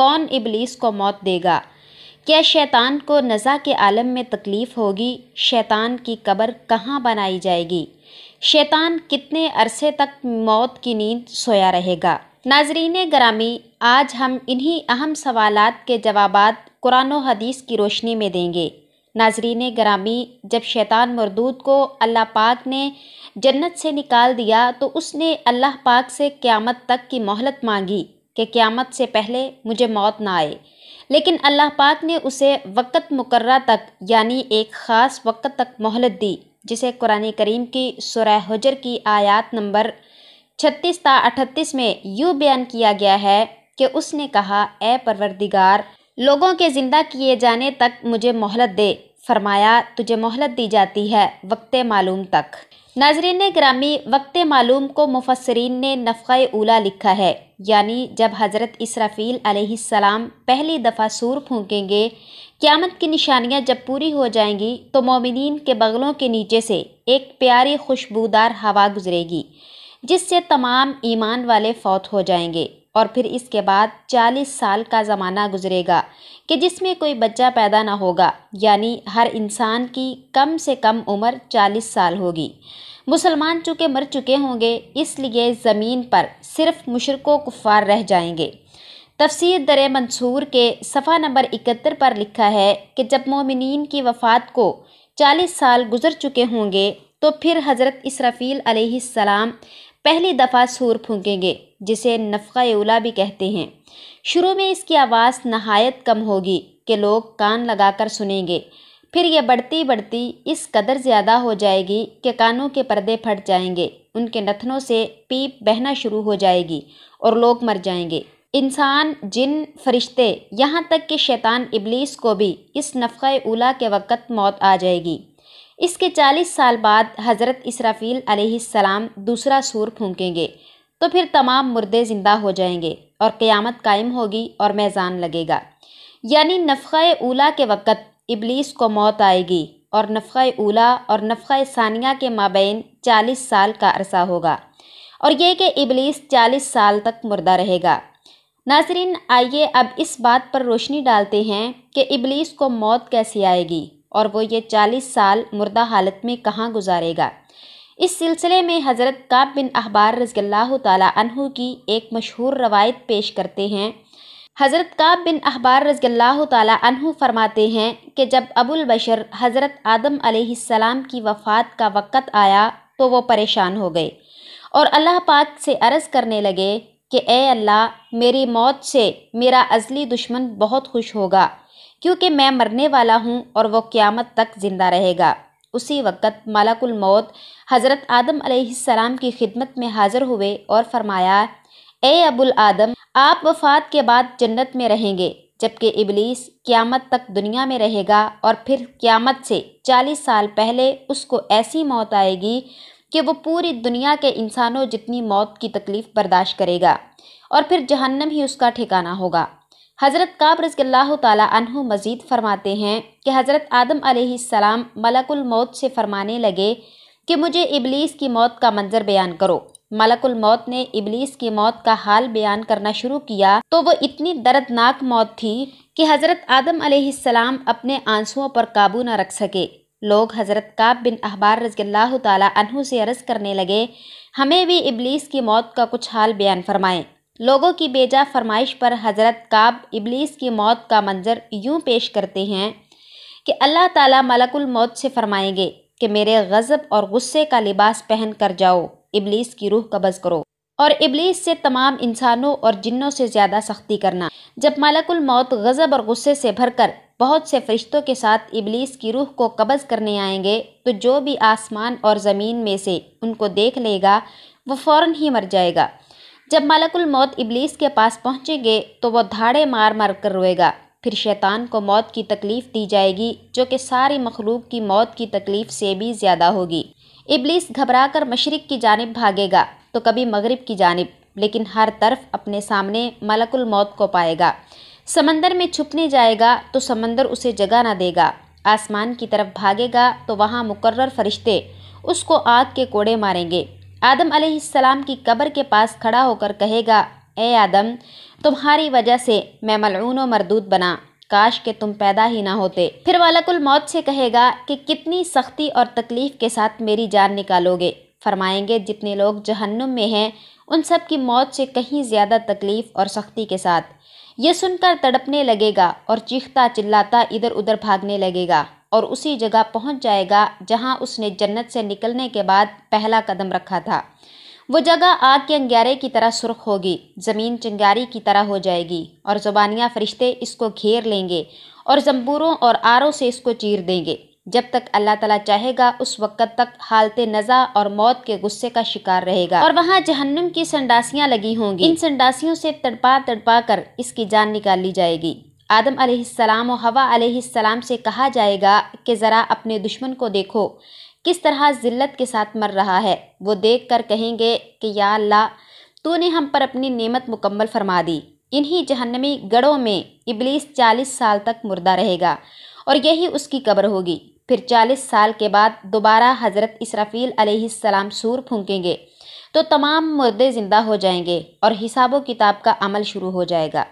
कौन इबलीस को मौत देगा क्या शैतान को नज़ा के आलम में तकलीफ़ होगी शैतान की कब्र कहाँ बनाई जाएगी शैतान कितने अरसे तक मौत की नींद सोया रहेगा नाजरीन ग्रामी आज हम इन्हीं अहम सवाल के जवाब कुरान हदीस की रोशनी में देंगे नाजरीन ग्रामी जब शैतान मरदूद को अल्लाह पाक ने जन्नत से निकाल दिया तो उसने अल्लाह पाक से क़्यामत तक की मोहलत मांगी कि क़्यामत से पहले मुझे मौत ना आए लेकिन अल्लाह पाक ने उसे वक़्त मुकर्रा तक यानी एक ख़ास वक़्त तक मोहलत दी जिसे कुरान करीम की सुरह हजर की आयात नंबर छत्तीस ता अठतीस में यूँ बयान किया गया है कि उसने कहा ए परवरदिगार लोगों के ज़िंदा किए जाने तक मुझे मोहलत दे फरमाया तुझे मोहलत दी जाती है वक्त मालूम तक नाजरीन ग्रामी वक्त मालूम को मुफसरीन ने नफ़ा उला लिखा है यानी जब हज़रत इसराफ़ील अलैहिस्सलाम पहली दफ़ा सूर फूकेंगे क़्यामत की निशानियां जब पूरी हो जाएंगी तो मोमिनीन के बगलों के नीचे से एक प्यारी खुशबूदार हवा गुजरेगी जिससे तमाम ईमान वाले फौत हो जाएंगे और फिर इसके बाद चालीस साल का ज़माना गुजरेगा कि जिसमें कोई बच्चा पैदा ना होगा यानी हर इंसान की कम से कम उम्र चालीस साल होगी मुसलमान चूँकि मर चुके होंगे इसलिए ज़मीन पर सिर्फ मुशरको कुफ़ार रह जाएंगे तफसीर दर मंसूर के सफ़ा नंबर इकहत्तर पर लिखा है कि जब मोमिन की वफ़ात को चालीस साल गुजर चुके होंगे तो फिर हज़रत इसराफ़ील अलैहिस्सलाम पहली दफ़ा सूर फूकेंगे जिसे नफ़ा उला भी कहते हैं शुरू में इसकी आवाज़ नहायत कम होगी कि लोग कान लगाकर सुनेंगे फिर यह बढ़ती बढ़ती इस कदर ज़्यादा हो जाएगी कि कानों के पर्दे फट जाएंगे उनके नथनों से पीप बहना शुरू हो जाएगी और लोग मर जाएंगे इंसान जिन फरिश्ते यहाँ तक कि शैतान इबलीस को भी इस नफ़ उला के वक़्त मौत आ जाएगी इसके चालीस साल बाद हज़रत इसराफ़ील आलाम दूसरा सूर फूकेंगे तो फिर तमाम मुर्दे ज़िंदा हो जाएंगे और क़्यामत कायम होगी और मैज़ान लगेगा यानी नफ़ उला के वक़्त इबलीस को मौत आएगी और नफ़ा उला और नफ़ा सानिया के माबेन चालीस साल का अरसा होगा और यह कि इबलीस चालीस साल तक मुर्दा रहेगा नाजरीन आइए अब इस बात पर रोशनी डालते हैं कि इबलीस को मौत कैसे आएगी और वो ये चालीस साल मुर्दा हालत में कहाँ गुजारेगा इस सिलसिले में हज़रत काब बिन अहबार रज़ल्ला तहु की एक मशहूर रवायत पेश करते हैं हज़रत काब बिन अहबार रज़ल्ला तु फरमाते हैं कि जब अबुल बशर हज़रत आदम सलाम की वफ़ात का वक़्त आया तो वो परेशान हो गए और अल्लाह पाक से अर्ज़ करने लगे कि ए अल्लाह मेरी मौत से मेरा अजली दुश्मन बहुत खुश होगा क्योंकि मैं मरने वाला हूँ और वह क़्यामत तक ज़िंदा रहेगा उसी वक़्त मालकुलमौत मौत हज़रत आदम सलाम की खिदमत में हाज़िर हुए और फरमाया ए अबुल आदम आप वफात के बाद जन्नत में रहेंगे जबकि इबलीस क़्यामत तक दुनिया में रहेगा और फिर क़्यामत से चालीस साल पहले उसको ऐसी मौत आएगी कि वो पूरी दुनिया के इंसानों जितनी मौत की तकलीफ़ बर्दाश्त करेगा और फिर जहन्नम ही उसका ठिकाना होगा हज़रत काब तु मज़ीद फरमाते हैं कि हज़रत आदम सलाम मलकुल मौत से फरमाने लगे कि मुझे इबलीस की मौत का मंज़र बयान करो मलकुल मौत ने इबलीस की मौत का हाल बयान करना शुरू किया तो वो इतनी दर्दनाक मौत थी कि हज़रत आदम सलाम अपने आंसुओं पर काबू न रख सके लोग हज़रत काब बिन अहबार रज़ल्ला तहु से अर्ज़ करने लगे हमें भी इबलीस की मौत का कुछ हाल बयान फरमाएं लोगों की बेजा फरमाइश पर हज़रत काब इबलीस की मौत का मंजर यूँ पेश करते हैं कि अल्लाह ताला मलकुल मौत से फरमाएंगे कि मेरे गज़ब और गुस्से का लिबास पहन कर जाओ इबलीस की रूह कबज करो और इबलीस से तमाम इंसानों और जिन्नों से ज़्यादा सख्ती करना जब मालकुल मौत गज़ब और गुस्से से भरकर बहुत से फरिश्तों के साथ इबलीस की रूह को कबज़ करने आएंगे तो जो भी आसमान और ज़मीन में से उनको देख लेगा वो फ़ौर ही मर जाएगा जब मालकुल मौत इबलीस के पास पहुँचेंगे तो वह धाड़े मार मार कर रोएगा फिर शैतान को मौत की तकलीफ़ दी जाएगी जो कि सारी मखलूक की मौत की तकलीफ़ से भी ज़्यादा होगी इबलीस घबराकर मशरक़ की जानब भागेगा तो कभी मगरब की जानब लेकिन हर तरफ अपने सामने मलकुल मौत को पाएगा समंदर में छुपने जाएगा तो समंदर उसे जगह ना देगा आसमान की तरफ भागेगा तो वहाँ मुकर्र फरिश्ते उसको आग के कोड़े मारेंगे आदम सलाम की कब्र के पास खड़ा होकर कहेगा ए आदम तुम्हारी वजह से मैं मलून व मरदूद बना काश के तुम पैदा ही ना होते फिर वालकुल मौत से कहेगा कि कितनी सख्ती और तकलीफ़ के साथ मेरी जान निकालोगे फरमाएंगे जितने लोग जहन्नुम में हैं उन सब की मौत से कहीं ज़्यादा तकलीफ़ और सख्ती के साथ ये सुनकर तड़पने लगेगा और चीखता चिल्लाता इधर उधर भागने लगेगा और उसी जगह पहुंच जाएगा जहां उसने जन्नत से निकलने के बाद पहला कदम रखा था वो जगह आग के अंगारे की तरह सुर्ख होगी ज़मीन चिंगारी की तरह हो जाएगी और ज़ुबानियाँ फरिश्ते इसको घेर लेंगे और जम्बूरों और आरों से इसको चीर देंगे जब तक अल्लाह ताला चाहेगा उस वक़्त तक हालत नज़ा और मौत के गुस्से का शिकार रहेगा और वहाँ जहन्नम की संडासियाँ लगी होंगी इन संडासियों से तड़पा तड़पा कर इसकी जान निकाल ली जाएगी आदम अलैहिस्सलाम और हवा अलैहिस्सलाम से कहा जाएगा कि ज़रा अपने दुश्मन को देखो किस तरह ज़िल्लत के साथ मर रहा है वो देख कर कहेंगे कि या ला तूने हम पर अपनी नेमत मुकम्मल फरमा दी इन्हीं जहन्नमी गढ़ों में इबलीस चालीस साल तक मुर्दा रहेगा और यही उसकी कब्र होगी फिर चालीस साल के बाद दोबारा हज़रत इसराफील अलैहिस्सलाम सूर फूंकेंगे तो तमाम मुर्दे ज़िंदा हो जाएंगे और हिसाबों किताब का अमल शुरू हो जाएगा